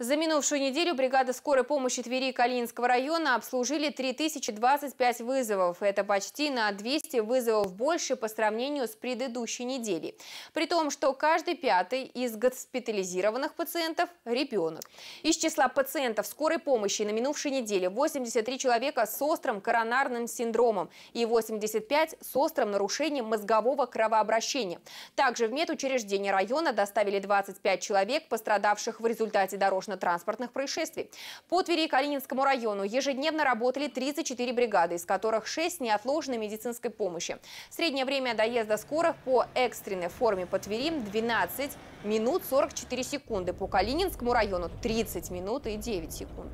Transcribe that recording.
За минувшую неделю бригада скорой помощи Твери Калининского района обслужили 3025 вызовов. Это почти на 200 вызовов больше по сравнению с предыдущей неделей. При том, что каждый пятый из госпитализированных пациентов – ребенок. Из числа пациентов скорой помощи на минувшей неделе 83 человека с острым коронарным синдромом и 85 с острым нарушением мозгового кровообращения. Также в медучреждение района доставили 25 человек, пострадавших в результате дорожного дорожно-транспортных происшествий. По Твери и Калининскому району ежедневно работали 34 бригады, из которых 6 неотложной медицинской помощи. Среднее время доезда скорых по экстренной форме по Твери 12 минут 44 секунды, по Калининскому району 30 минут и 9 секунд.